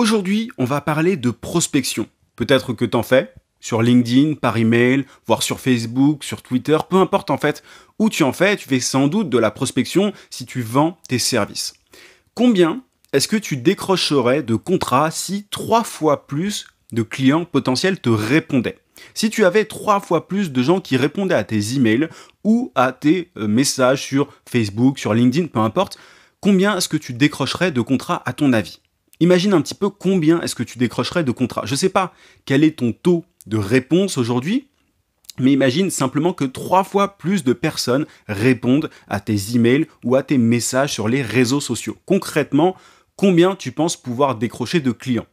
Aujourd'hui, on va parler de prospection. Peut-être que tu en fais, sur LinkedIn, par email, voire sur Facebook, sur Twitter, peu importe en fait où tu en fais, tu fais sans doute de la prospection si tu vends tes services. Combien est-ce que tu décrocherais de contrats si trois fois plus de clients potentiels te répondaient Si tu avais trois fois plus de gens qui répondaient à tes emails ou à tes euh, messages sur Facebook, sur LinkedIn, peu importe, combien est-ce que tu décrocherais de contrats à ton avis Imagine un petit peu combien est-ce que tu décrocherais de contrats. Je ne sais pas quel est ton taux de réponse aujourd'hui, mais imagine simplement que trois fois plus de personnes répondent à tes emails ou à tes messages sur les réseaux sociaux. Concrètement, combien tu penses pouvoir décrocher de clients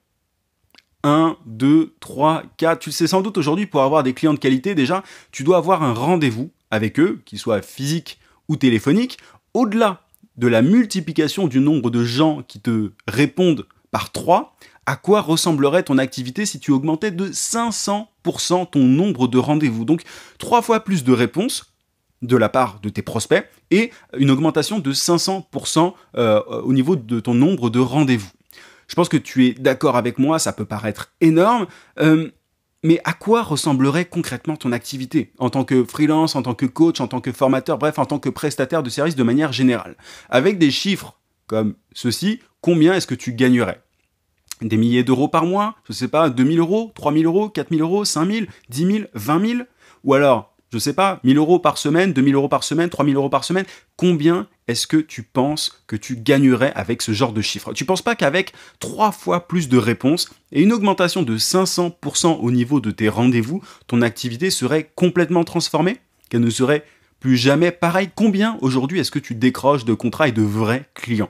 1, 2, 3, 4. Tu le sais sans doute aujourd'hui, pour avoir des clients de qualité, déjà, tu dois avoir un rendez-vous avec eux, qu'ils soient physiques ou téléphoniques. Au-delà de la multiplication du nombre de gens qui te répondent par 3, à quoi ressemblerait ton activité si tu augmentais de 500% ton nombre de rendez-vous Donc trois fois plus de réponses de la part de tes prospects et une augmentation de 500% euh, au niveau de ton nombre de rendez-vous. Je pense que tu es d'accord avec moi, ça peut paraître énorme. Euh, mais à quoi ressemblerait concrètement ton activité en tant que freelance, en tant que coach, en tant que formateur, bref, en tant que prestataire de services de manière générale Avec des chiffres comme ceci, combien est-ce que tu gagnerais Des milliers d'euros par mois Je ne sais pas, 2000 euros, 3000 euros, 4000 euros, 5000, 10 000, 20 000 Ou alors, je ne sais pas, 1000 euros par semaine, 2000 euros par semaine, 3000 euros par semaine Combien est-ce que tu penses que tu gagnerais avec ce genre de chiffres Tu penses pas qu'avec trois fois plus de réponses et une augmentation de 500% au niveau de tes rendez-vous, ton activité serait complètement transformée Qu'elle ne serait plus jamais pareille Combien aujourd'hui est-ce que tu décroches de contrats et de vrais clients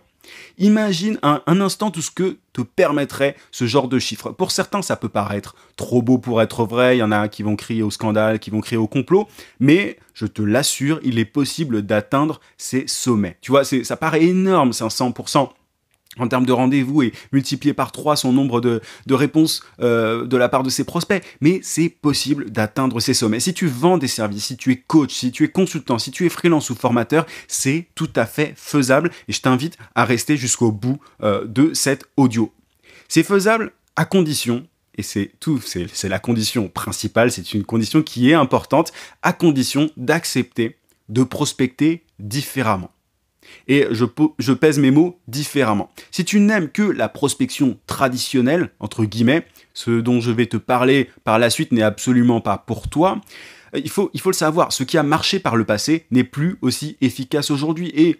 Imagine un, instant tout ce que te permettrait ce genre de chiffre. Pour certains, ça peut paraître trop beau pour être vrai, il y en a qui vont crier au scandale, qui vont crier au complot, mais je te l'assure, il est possible d'atteindre ces sommets. Tu vois, ça paraît énorme, c'est 100% en termes de rendez-vous et multiplier par 3 son nombre de, réponses euh, de la part de ses prospects. Mais c'est possible d'atteindre ces sommets. Si tu vends des services, si tu es coach, si tu es consultant, si tu es freelance ou formateur, c'est tout à fait faisable et je t'invite à rester jusqu'au bout euh, de cet audio. C'est faisable à condition et c'est tout, c'est la condition principale, c'est une condition qui est importante, à condition d'accepter de prospecter différemment. Et je, pèse mes mots différemment. Si tu n'aimes que la prospection traditionnelle, entre guillemets, ce dont je vais te parler par la suite n'est absolument pas pour toi, euh, il faut, il faut le savoir, ce qui a marché par le passé n'est plus aussi efficace aujourd'hui. Et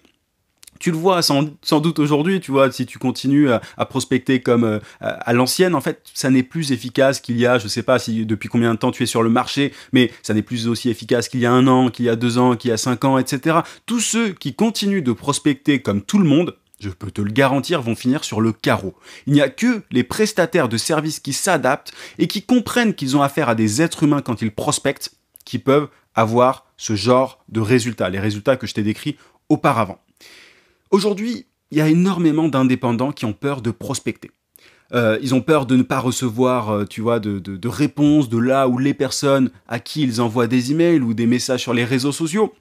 tu le vois sans, doute aujourd'hui, tu vois, si tu continues à, prospecter comme euh, à, l'ancienne, en fait, ça n'est plus efficace qu'il y a, je ne sais pas si depuis combien de temps tu es sur le marché, mais ça n'est plus aussi efficace qu'il y a un an, qu'il y a deux ans, qu'il y a cinq ans, etc. Tous ceux qui continuent de prospecter comme tout le monde, je peux te le garantir, vont finir sur le carreau. Il n'y a que les prestataires de services qui s'adaptent et qui comprennent qu'ils ont affaire à des êtres humains quand ils prospectent qui peuvent avoir ce genre de résultats, les résultats que je t'ai décrits auparavant. Aujourd'hui, il y a énormément d'indépendants qui ont peur de prospecter. Euh, ils ont peur de ne pas recevoir, euh, tu vois, de, réponses de là ou les personnes à qui ils envoient des emails ou des messages sur les réseaux sociaux.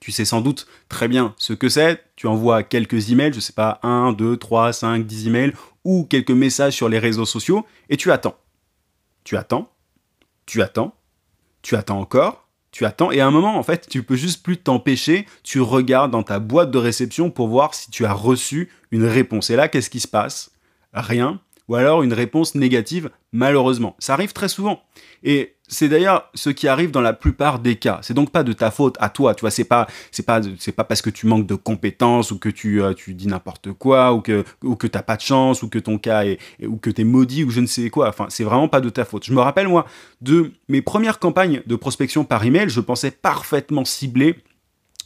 Tu sais sans doute très bien ce que c'est. Tu envoies quelques emails, je ne sais pas, 1, 2, 3, 5, 10 emails ou quelques messages sur les réseaux sociaux et tu attends. Tu attends, tu attends, tu attends encore, tu attends, et à un moment, en fait, tu peux juste plus t'empêcher, tu regardes dans ta boîte de réception pour voir si tu as reçu une réponse. Et là, qu'est-ce qui se passe Rien, ou alors une réponse négative, malheureusement. Ça arrive très souvent. Et c'est d'ailleurs ce qui arrive dans la plupart des cas. C'est donc pas de ta faute à toi, tu vois. C'est pas, c'est pas, c'est pas parce que tu manques de compétences ou que tu, euh, tu dis n'importe quoi ou que, ou que t'as pas de chance ou que ton cas est, ou que t'es maudit ou je ne sais quoi. Enfin, c'est vraiment pas de ta faute. Je me rappelle moi de mes premières campagnes de prospection par email, je pensais parfaitement cibler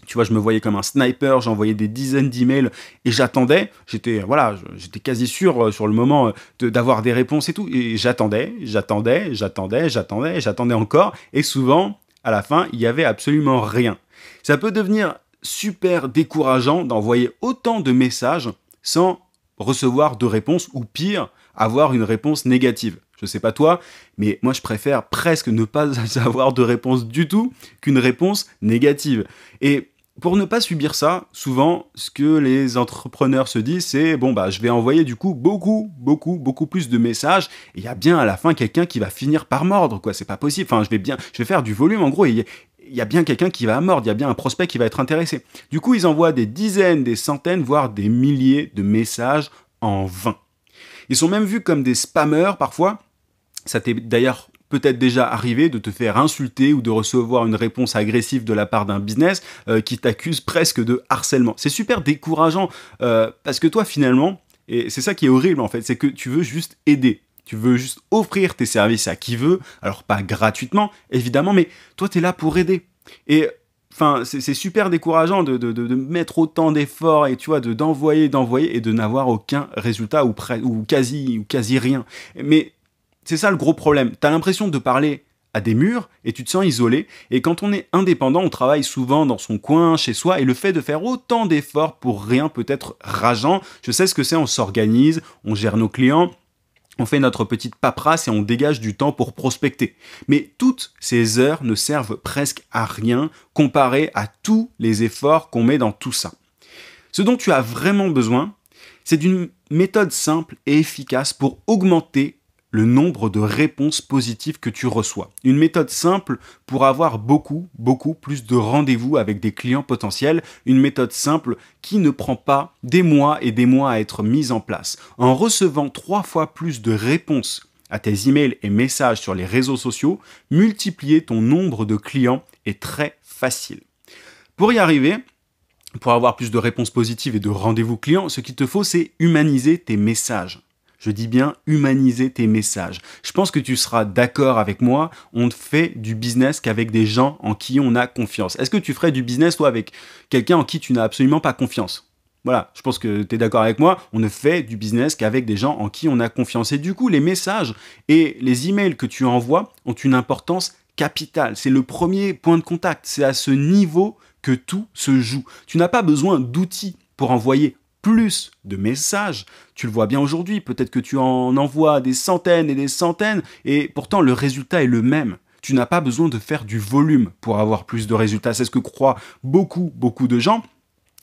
tu vois, je me voyais comme un sniper, j'envoyais des dizaines d'emails et j'attendais. J'étais euh, voilà, j'étais quasi sûr euh, sur le moment euh, d'avoir des réponses et tout. Et j'attendais, j'attendais, j'attendais, j'attendais, j'attendais encore. Et souvent, à la fin, il n'y avait absolument rien. Ça peut devenir super décourageant d'envoyer autant de messages sans recevoir de réponse ou pire, avoir une réponse négative. Je sais pas toi, mais moi je préfère presque ne pas avoir de réponse du tout qu'une réponse négative. Et pour ne pas subir ça, souvent, ce que les entrepreneurs se disent, c'est bon, bah, je vais envoyer du coup beaucoup, beaucoup, beaucoup plus de messages. Et il y a bien à la fin quelqu'un qui va finir par mordre, quoi. C'est pas possible. Enfin, je vais bien, je vais faire du volume, en gros. il y a bien quelqu'un qui va mordre, il y a bien un prospect qui va être intéressé. Du coup, ils envoient des dizaines, des centaines, voire des milliers de messages en vain. Ils sont même vus comme des spammers parfois ça t'est d'ailleurs peut-être déjà arrivé de te faire insulter ou de recevoir une réponse agressive de la part d'un business euh, qui t'accuse presque de harcèlement. C'est super décourageant euh, parce que toi finalement, et c'est ça qui est horrible en fait, c'est que tu veux juste aider. Tu veux juste offrir tes services à qui veut, alors pas gratuitement évidemment, mais toi tu es là pour aider. Et enfin, c'est super décourageant de, de, mettre autant d'efforts et tu vois, d'envoyer, d'envoyer et de n'avoir aucun résultat ou, ou, quasi, ou quasi rien. Mais c'est ça le gros problème. T'as l'impression de parler à des murs et tu te sens isolé. Et quand on est indépendant, on travaille souvent dans son coin, chez soi, et le fait de faire autant d'efforts pour rien peut être rageant. Je sais ce que c'est, on s'organise, on gère nos clients, on fait notre petite paperasse et on dégage du temps pour prospecter. Mais toutes ces heures ne servent presque à rien comparé à tous les efforts qu'on met dans tout ça. Ce dont tu as vraiment besoin, c'est d'une méthode simple et efficace pour augmenter le nombre de réponses positives que tu reçois. Une méthode simple pour avoir beaucoup, beaucoup plus de rendez-vous avec des clients potentiels. Une méthode simple qui ne prend pas des mois et des mois à être mise en place. En recevant trois fois plus de réponses à tes emails et messages sur les réseaux sociaux, multiplier ton nombre de clients est très facile. Pour y arriver, pour avoir plus de réponses positives et de rendez-vous clients, ce qu'il te faut, c'est humaniser tes messages. Je dis bien humaniser tes messages. Je pense que tu seras d'accord avec moi, on ne fait du business qu'avec des gens en qui on a confiance. Est-ce que tu ferais du business toi avec quelqu'un en qui tu n'as absolument pas confiance voilà, je pense que tu es d'accord avec moi, on ne fait du business qu'avec des gens en qui on a confiance. Et du coup, les messages et les emails que tu envoies ont une importance capitale. C'est le premier point de contact. C'est à ce niveau que tout se joue. Tu n'as pas besoin d'outils pour envoyer plus de messages. Tu le vois bien aujourd'hui, peut-être que tu en envoies des centaines et des centaines, et pourtant le résultat est le même. Tu n'as pas besoin de faire du volume pour avoir plus de résultats. C'est ce que croient beaucoup, beaucoup de gens.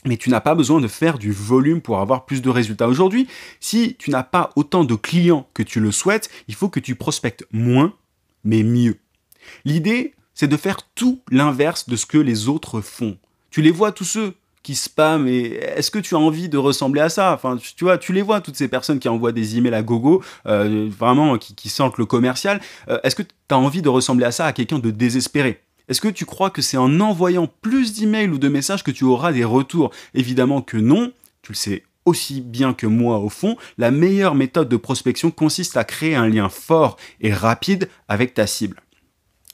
Mais tu n'as pas besoin de faire du volume pour avoir plus de résultats. Aujourd'hui, si tu n'as pas autant de clients que tu le souhaites, il faut que tu prospectes moins, mais mieux. L'idée, c'est de faire tout l'inverse de ce que les autres font. Tu les vois tous ceux qui spam et est-ce que tu as envie de ressembler à ça Enfin, tu, vois, tu les vois toutes ces personnes qui envoient des emails à gogo, euh, vraiment qui, sentent le commercial. Euh, est-ce que tu as envie de ressembler à ça à quelqu'un de désespéré est-ce que tu crois que c'est en envoyant plus d'emails ou de messages que tu auras des retours Évidemment que non, tu le sais aussi bien que moi au fond, la meilleure méthode de prospection consiste à créer un lien fort et rapide avec ta cible.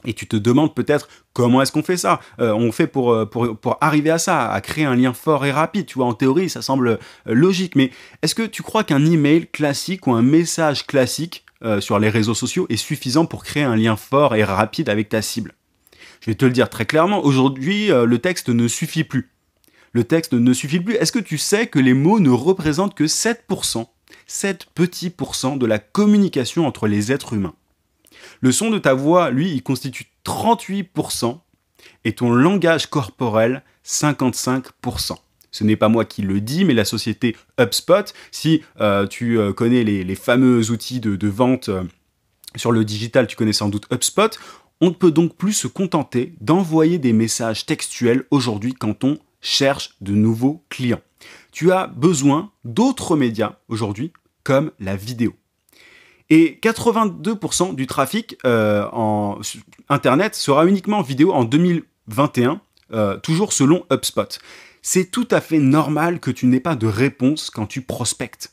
Et tu te demandes peut-être comment est-ce qu'on fait ça euh, On fait euh, pour, pour, arriver à ça, à créer un lien fort et rapide. Tu vois, en théorie, ça semble euh, logique. Mais est-ce que tu crois qu'un email classique ou un message classique sur les réseaux sociaux est suffisant pour créer un lien fort et rapide avec ta cible Je vais te le dire très clairement. Aujourd'hui, le texte ne suffit plus. Le texte ne suffit plus. Est-ce que tu sais que les mots ne représentent que 7% 7 petits pourcents de la communication entre les êtres humains le son de ta voix, lui, il constitue 38% et ton langage corporel 55%. Ce n'est pas moi qui le dis, mais la société HubSpot, si euh, tu euh, connais les, fameux outils de, vente euh, sur le digital, tu connais sans doute HubSpot, on ne peut donc plus se contenter d'envoyer des messages textuels aujourd'hui quand on cherche de nouveaux clients. Tu as besoin d'autres médias aujourd'hui, comme la vidéo. Et 82% du trafic euh, en Internet sera uniquement vidéo en 2021, euh, toujours selon HubSpot. C'est tout à fait normal que tu n'aies pas de réponse quand tu prospectes.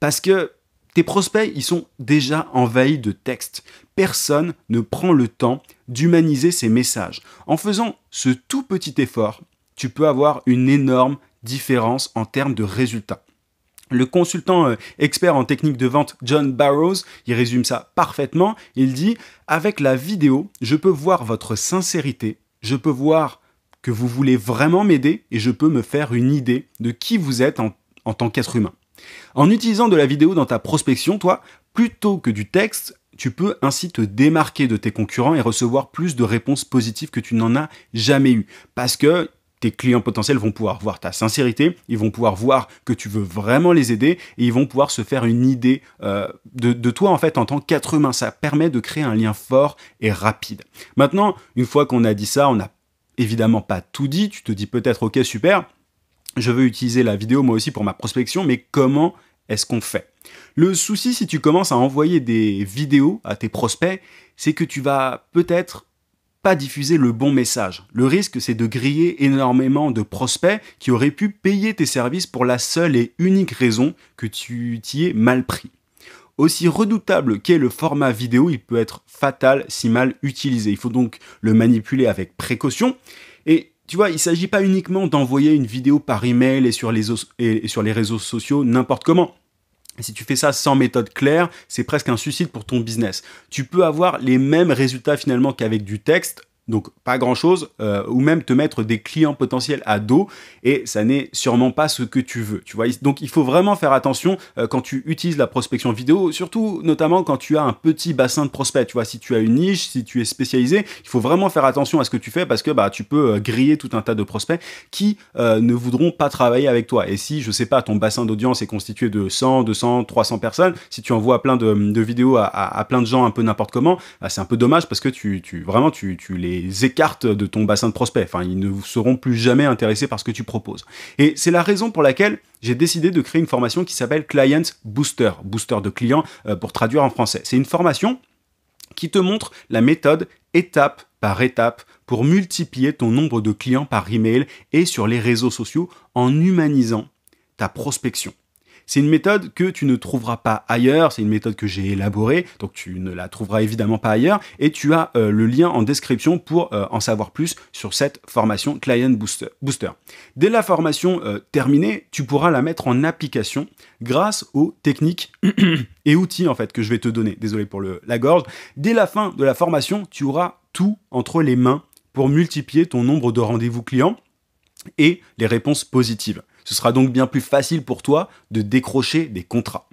Parce que tes prospects, ils sont déjà envahis de textes. Personne ne prend le temps d'humaniser ces messages. En faisant ce tout petit effort, tu peux avoir une énorme différence en termes de résultats. Le consultant euh, expert en technique de vente John Barrows, il résume ça parfaitement, il dit ⁇ Avec la vidéo, je peux voir votre sincérité, je peux voir que vous voulez vraiment m'aider et je peux me faire une idée de qui vous êtes en, tant qu'être humain. En utilisant de la vidéo dans ta prospection, toi, plutôt que du texte, tu peux ainsi te démarquer de tes concurrents et recevoir plus de réponses positives que tu n'en as jamais eues. Parce que tes clients potentiels vont pouvoir voir ta sincérité, ils vont pouvoir voir que tu veux vraiment les aider et ils vont pouvoir se faire une idée euh, de, de, toi en fait en tant qu'être humain. Ça permet de créer un lien fort et rapide. Maintenant, une fois qu'on a dit ça, on n'a évidemment pas tout dit. Tu te dis peut-être ok super, je veux utiliser la vidéo moi aussi pour ma prospection, mais comment est-ce qu'on fait Le souci si tu commences à envoyer des vidéos à tes prospects, c'est que tu vas peut-être pas diffuser le bon message. Le risque, c'est de griller énormément de prospects qui auraient pu payer tes services pour la seule et unique raison que tu t'y es mal pris. Aussi redoutable qu'est le format vidéo, il peut être fatal si mal utilisé. Il faut donc le manipuler avec précaution. Et tu vois, il ne s'agit pas uniquement d'envoyer une vidéo par email et sur les, et sur les réseaux sociaux n'importe comment. Si tu fais ça sans méthode claire, c'est presque un suicide pour ton business. Tu peux avoir les mêmes résultats finalement qu'avec du texte donc pas grand-chose, euh, ou même te mettre des clients potentiels à dos, et ça n'est sûrement pas ce que tu veux. Tu vois Donc il faut vraiment faire attention euh, quand tu utilises la prospection vidéo, surtout notamment quand tu as un petit bassin de prospects. Tu vois, si tu as une niche, si tu es spécialisé, il faut vraiment faire attention à ce que tu fais parce que bah, tu peux euh, griller tout un tas de prospects qui ne voudront pas travailler avec toi. Et si, je sais pas, ton bassin d'audience est constitué de 100, 200, 300 personnes, si tu envoies plein de, vidéos à, plein de gens un peu n'importe comment, bah, c'est un peu dommage parce que tu, vraiment, tu les écartent de ton bassin de prospects. Enfin, ils ne seront plus jamais intéressés par ce que tu proposes. Et c'est la raison pour laquelle j'ai décidé de créer une formation qui s'appelle Clients Booster, booster de clients euh, pour traduire en français. C'est une formation qui te montre la méthode étape par étape pour multiplier ton nombre de clients par email et sur les réseaux sociaux en humanisant ta prospection. C'est une méthode que tu ne trouveras pas ailleurs, c'est une méthode que j'ai élaborée, donc tu ne la trouveras évidemment pas ailleurs, et tu as euh, le lien en description pour euh, en savoir plus sur cette formation Client Booster. Dès la formation euh, terminée, tu pourras la mettre en application grâce aux techniques et outils en fait que je vais te donner. Désolé pour la gorge. Dès la fin de la formation, tu auras tout entre les mains pour multiplier ton nombre de rendez-vous clients et les réponses positives. Ce sera donc bien plus facile pour toi de décrocher des contrats.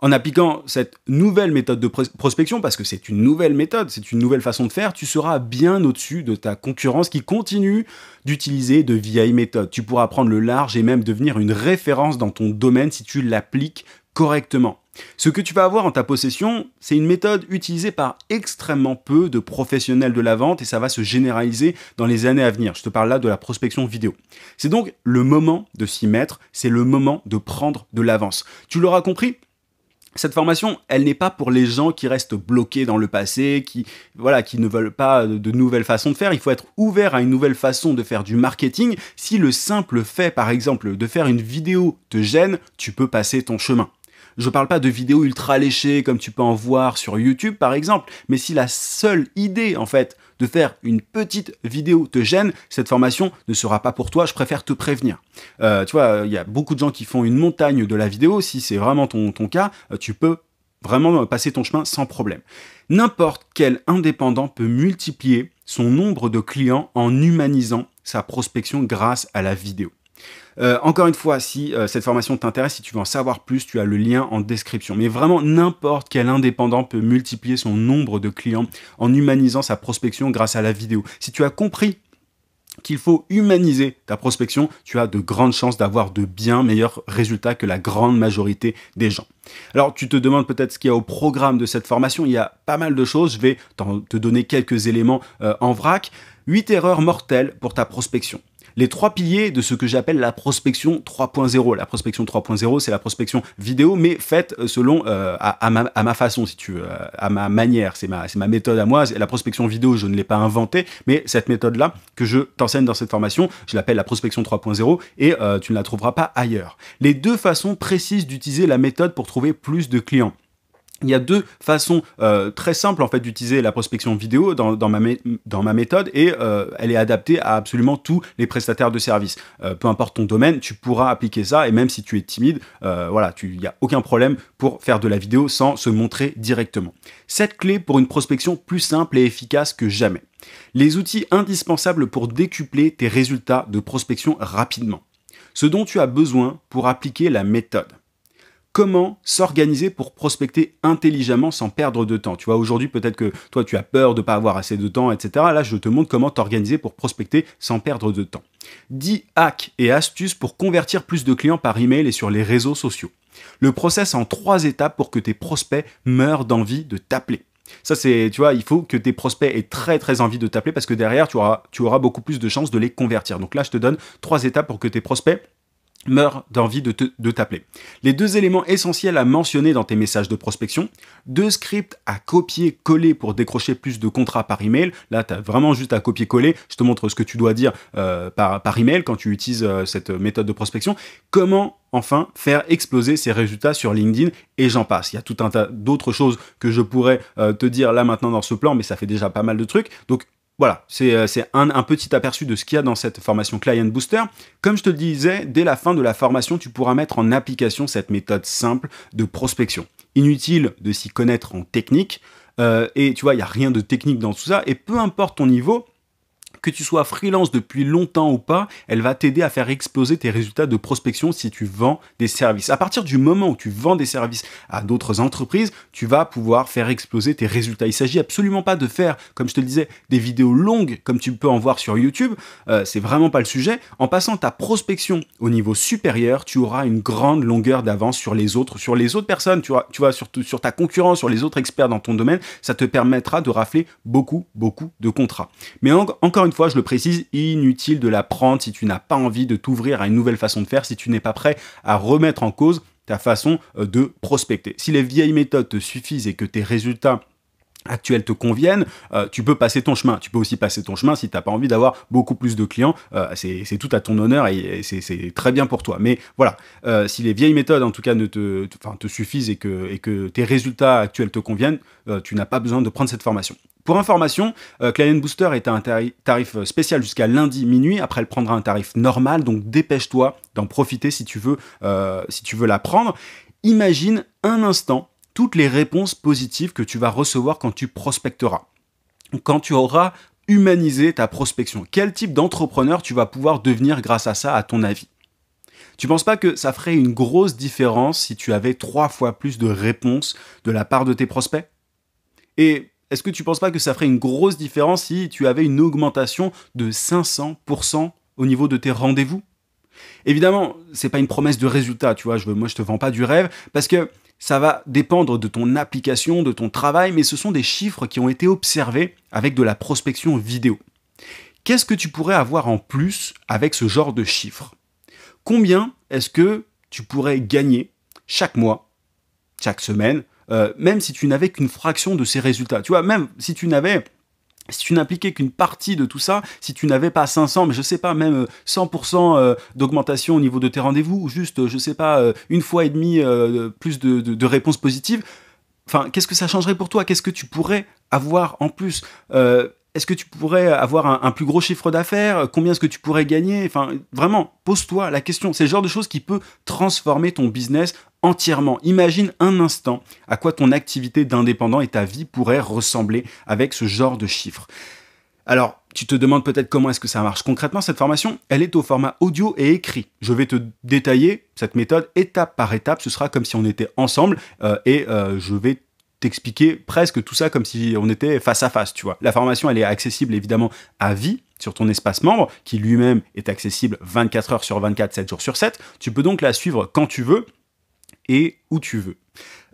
En appliquant cette nouvelle méthode de prospection, parce que c'est une nouvelle méthode, c'est une nouvelle façon de faire, tu seras bien au-dessus de ta concurrence qui continue d'utiliser de vieilles méthodes. Tu pourras prendre le large et même devenir une référence dans ton domaine si tu l'appliques correctement. Ce que tu vas avoir en ta possession, c'est une méthode utilisée par extrêmement peu de professionnels de la vente et ça va se généraliser dans les années à venir. Je te parle là de la prospection vidéo. C'est donc le moment de s'y mettre, c'est le moment de prendre de l'avance. Tu l'auras compris, cette formation, elle n'est pas pour les gens qui restent bloqués dans le passé, qui voilà, qui ne veulent pas de nouvelles façons de faire. Il faut être ouvert à une nouvelle façon de faire du marketing. Si le simple fait, par exemple, de faire une vidéo te gêne, tu peux passer ton chemin. Je parle pas de vidéos ultra léchées comme tu peux en voir sur YouTube par exemple, mais si la seule idée en fait de faire une petite vidéo te gêne, cette formation ne sera pas pour toi, je préfère te prévenir. Euh, tu vois, il y a beaucoup de gens qui font une montagne de la vidéo, si c'est vraiment ton cas, euh, tu peux vraiment passer ton chemin sans problème. N'importe quel indépendant peut multiplier son nombre de clients en humanisant sa prospection grâce à la vidéo. Euh, encore une fois, si euh, cette formation t'intéresse, si tu veux en savoir plus, tu as le lien en description. Mais vraiment, n'importe quel indépendant peut multiplier son nombre de clients en humanisant sa prospection grâce à la vidéo. Si tu as compris qu'il faut humaniser ta prospection, tu as de grandes chances d'avoir de bien meilleurs résultats que la grande majorité des gens. Alors tu te demandes peut-être ce qu'il y a au programme de cette formation, il y a pas mal de choses, je vais te donner quelques éléments euh, en vrac. 8 erreurs mortelles pour ta prospection les trois piliers de ce que j'appelle la prospection 3.0. La prospection 3.0, c'est la prospection vidéo, mais faite euh, selon euh, à, ma, façon, si tu veux, euh, à ma manière. C'est ma, ma méthode à moi. La prospection vidéo, je ne l'ai pas inventée, mais cette méthode-là que je t'enseigne dans cette formation, je l'appelle la prospection 3.0 et tu ne la trouveras pas ailleurs. Les deux façons précises d'utiliser la méthode pour trouver plus de clients il y a deux façons euh, très simples en fait d'utiliser la prospection vidéo dans, ma, méthode et euh, elle est adaptée à absolument tous les prestataires de services. Euh, peu importe ton domaine, tu pourras appliquer ça et même si tu es timide, voilà, il n'y a aucun problème pour faire de la vidéo sans se montrer directement. Cette clé pour une prospection plus simple et efficace que jamais. Les outils indispensables pour décupler tes résultats de prospection rapidement. Ce dont tu as besoin pour appliquer la méthode comment s'organiser pour prospecter intelligemment sans perdre de temps. Tu vois, aujourd'hui, peut-être que toi, tu as peur de ne pas avoir assez de temps, etc. Là, je te montre comment t'organiser pour prospecter sans perdre de temps. 10 hacks et astuces pour convertir plus de clients par email et sur les réseaux sociaux. Le process en trois étapes pour que tes prospects meurent d'envie de t'appeler. Ça, c'est, tu vois, il faut que tes prospects aient très très envie de t'appeler parce que derrière, tu auras, tu auras beaucoup plus de chances de les convertir. Donc là, je te donne trois étapes pour que tes prospects meurt d'envie de, t'appeler. Les deux éléments essentiels à mentionner dans tes messages de prospection, deux scripts à copier-coller pour décrocher plus de contrats par email. Là, tu as vraiment juste à copier-coller. Je te montre ce que tu dois dire euh, par, email quand tu utilises euh, cette méthode de prospection. Comment enfin faire exploser ces résultats sur LinkedIn et j'en passe. Il y a tout un tas d'autres choses que je pourrais euh, te dire là maintenant dans ce plan, mais ça fait déjà pas mal de trucs. Donc voilà, euh, c'est un, un, petit aperçu de ce qu'il y a dans cette formation Client Booster. Comme je te le disais, dès la fin de la formation, tu pourras mettre en application cette méthode simple de prospection. Inutile de s'y connaître en technique, euh, et tu vois, il n'y a rien de technique dans tout ça, et peu importe ton niveau, que tu sois freelance depuis longtemps ou pas, elle va t'aider à faire exploser tes résultats de prospection si tu vends des services. À partir du moment où tu vends des services à d'autres entreprises, tu vas pouvoir faire exploser tes résultats. Il s'agit absolument pas de faire, comme je te le disais, des vidéos longues comme tu peux en voir sur YouTube. Euh, c'est vraiment pas le sujet. En passant ta prospection au niveau supérieur, tu auras une grande longueur d'avance sur les autres, sur les autres personnes, tu vois, tu sur, sur ta concurrence, sur les autres experts dans ton domaine. Ça te permettra de rafler beaucoup, beaucoup de contrats. Mais encore une fois, je le précise, inutile de la prendre si tu n'as pas envie de t'ouvrir à une nouvelle façon de faire, si tu n'es pas prêt à remettre en cause ta façon euh, de prospecter. Si les vieilles méthodes te suffisent et que tes résultats actuels te conviennent, euh, tu peux passer ton chemin. Tu peux aussi passer ton chemin si tu n'as pas envie d'avoir beaucoup plus de clients. Euh, c'est tout à ton honneur et, c'est très bien pour toi. Mais voilà, si les vieilles méthodes en tout cas ne te, suffisent et que tes résultats actuels te conviennent, tu n'as pas besoin de prendre cette formation. Pour information, euh, Client Booster est un tarif euh, spécial jusqu'à lundi minuit. Après, elle prendra un tarif normal. Donc, dépêche-toi d'en profiter si tu veux, euh, si tu veux la prendre. Imagine un instant toutes les réponses positives que tu vas recevoir quand tu prospecteras. Quand tu auras humanisé ta prospection. Quel type d'entrepreneur tu vas pouvoir devenir grâce à ça, à ton avis tu penses pas que ça ferait une grosse différence si tu avais trois fois plus de réponses de la part de tes prospects Et est-ce que tu ne penses pas que ça ferait une grosse différence si tu avais une augmentation de 500% au niveau de tes rendez-vous Évidemment, c'est pas une promesse de résultat, tu vois, je, moi je te vends pas du rêve, parce que ça va dépendre de ton application, de ton travail, mais ce sont des chiffres qui ont été observés avec de la prospection vidéo. Qu'est-ce que tu pourrais avoir en plus avec ce genre de chiffres Combien est-ce que tu pourrais gagner chaque mois, chaque semaine, euh, même si tu n'avais qu'une fraction de ces résultats. Tu vois, même si tu n'avais si tu n'appliquais qu'une partie de tout ça, si tu n'avais pas 500, mais je sais pas, même 100% euh, euh, d'augmentation au niveau de tes rendez-vous, juste, je sais pas, une fois et demie plus de, de, réponses positives, enfin, qu'est-ce que ça changerait pour toi Qu'est-ce que tu pourrais avoir en plus est-ce que tu pourrais avoir un, plus gros chiffre d'affaires Combien est-ce que tu pourrais gagner Enfin, vraiment, pose-toi la question. C'est le genre de choses qui peut transformer ton business entièrement. Imagine un instant à quoi ton activité d'indépendant et ta vie pourraient ressembler avec ce genre de chiffres. Alors, tu te demandes peut-être comment est-ce que ça marche. Concrètement, cette formation, elle est au format audio et écrit. Je vais te détailler cette méthode étape par étape. Ce sera comme si on était ensemble euh, et euh, je vais t'expliquer presque tout ça comme si on était face à face, tu vois. La formation, elle est accessible évidemment à vie sur ton espace membre, qui lui-même est accessible 24 heures sur 24, 7 jours sur 7. Tu peux donc la suivre quand tu veux et où tu veux.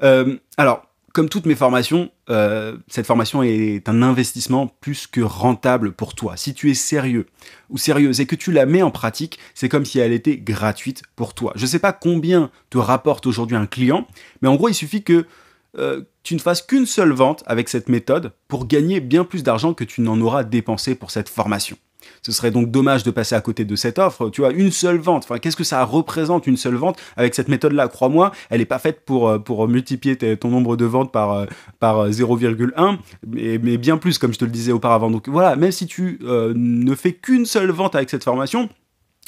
Euh, alors, comme toutes mes formations, euh, cette formation est un investissement plus que rentable pour toi. Si tu es sérieux ou sérieuse et que tu la mets en pratique, c'est comme si elle était gratuite pour toi. Je ne sais pas combien te rapporte aujourd'hui un client, mais en gros, il suffit que euh, tu ne fasses qu'une seule vente avec cette méthode pour gagner bien plus d'argent que tu n'en auras dépensé pour cette formation. Ce serait donc dommage de passer à côté de cette offre. Tu vois, une seule vente. Enfin, qu'est-ce que ça représente une seule vente avec cette méthode-là Crois-moi, elle n'est pas faite pour, euh, multiplier ton nombre de ventes par, euh, par 0,1, mais, bien plus, comme je te le disais auparavant. Donc voilà, même si tu ne fais qu'une seule vente avec cette formation,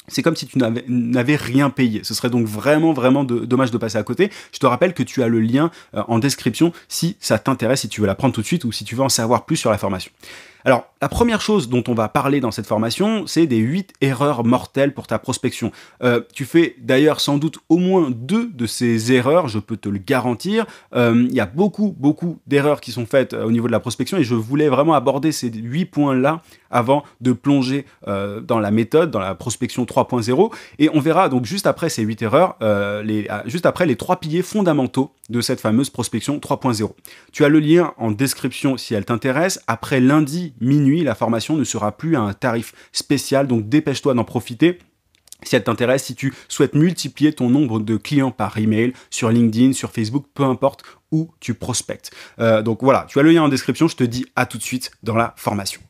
c'est comme si tu n'avais rien payé. Ce serait donc vraiment, vraiment dommage de passer à côté. Je te rappelle que tu as le lien euh, en description si ça t'intéresse, si tu veux la prendre tout de suite ou si tu veux en savoir plus sur la formation. Alors, la première chose dont on va parler dans cette formation, c'est des 8 erreurs mortelles pour ta prospection. Euh, tu fais d'ailleurs sans doute au moins deux de ces erreurs, je peux te le garantir. Il euh, y a beaucoup, beaucoup d'erreurs qui sont faites euh, au niveau de la prospection et je voulais vraiment aborder ces huit points-là avant de plonger dans la méthode, dans la prospection 3.0. Et on verra donc juste après ces huit erreurs, juste après les trois piliers fondamentaux de cette fameuse prospection 3.0. Tu as le lien en description si elle t'intéresse. Après lundi, minuit, la formation ne sera plus à un tarif spécial, donc dépêche-toi d'en profiter. Si elle t'intéresse, si tu souhaites multiplier ton nombre de clients par email, sur LinkedIn, sur Facebook, peu importe où tu prospectes. Euh, donc voilà, tu as le lien en description, je te dis à tout de suite dans la formation.